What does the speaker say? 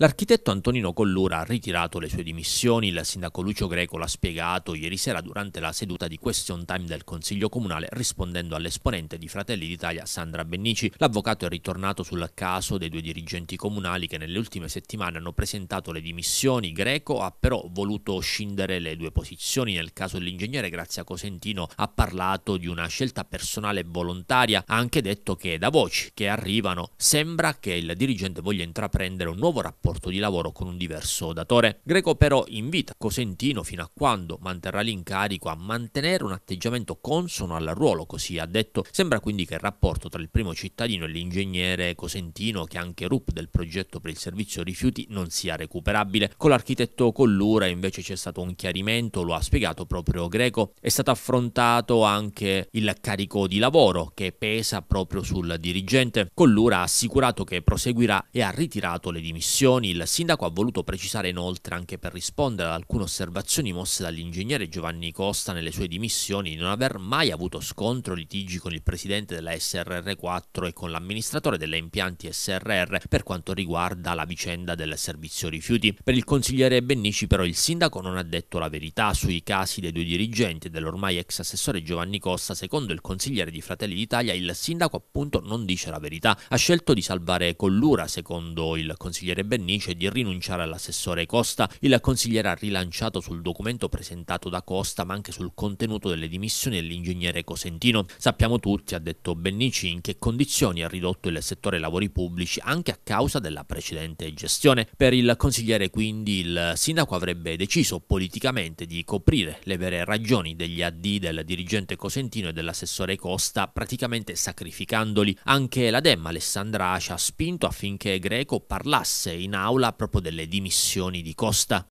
L'architetto Antonino Collura ha ritirato le sue dimissioni, il sindaco Lucio Greco l'ha spiegato ieri sera durante la seduta di question time del Consiglio Comunale rispondendo all'esponente di Fratelli d'Italia Sandra Bennici. L'avvocato è ritornato sul caso dei due dirigenti comunali che nelle ultime settimane hanno presentato le dimissioni. Greco ha però voluto scindere le due posizioni. Nel caso dell'ingegnere Grazia Cosentino ha parlato di una scelta personale volontaria, ha anche detto che da voci che arrivano sembra che il dirigente voglia intraprendere un nuovo rapporto rapporto di lavoro con un diverso datore. Greco però invita Cosentino fino a quando manterrà l'incarico a mantenere un atteggiamento consono al ruolo, così ha detto. Sembra quindi che il rapporto tra il primo cittadino e l'ingegnere Cosentino, che è anche RUP del progetto per il servizio rifiuti, non sia recuperabile. Con l'architetto Collura invece c'è stato un chiarimento, lo ha spiegato proprio Greco. È stato affrontato anche il carico di lavoro che pesa proprio sul dirigente. Collura ha assicurato che proseguirà e ha ritirato le dimissioni Meloni, il sindaco ha voluto precisare inoltre anche per rispondere ad alcune osservazioni mosse dall'ingegnere Giovanni Costa nelle sue dimissioni di non aver mai avuto scontro o litigi con il presidente della SRR4 e con l'amministratore delle impianti SRR per quanto riguarda la vicenda del servizio rifiuti. Per il consigliere Bennici però il sindaco non ha detto la verità sui casi dei due dirigenti e dell'ormai ex assessore Giovanni Costa. Secondo il consigliere di Fratelli d'Italia il sindaco appunto non dice la verità. Ha scelto di salvare Collura secondo il consigliere Bennici Bonnice di rinunciare all'assessore Costa, il consigliere ha rilanciato sul documento presentato da Costa ma anche sul contenuto delle dimissioni dell'ingegnere Cosentino. Sappiamo tutti, ha detto Bennici, in che condizioni ha ridotto il settore lavori pubblici anche a causa della precedente gestione. Per il consigliere quindi il sindaco avrebbe deciso politicamente di coprire le vere ragioni degli addi del dirigente Cosentino e dell'assessore Costa praticamente sacrificandoli. Anche la Demma Alessandra ci ha spinto affinché Greco parlasse in in aula proprio delle dimissioni di Costa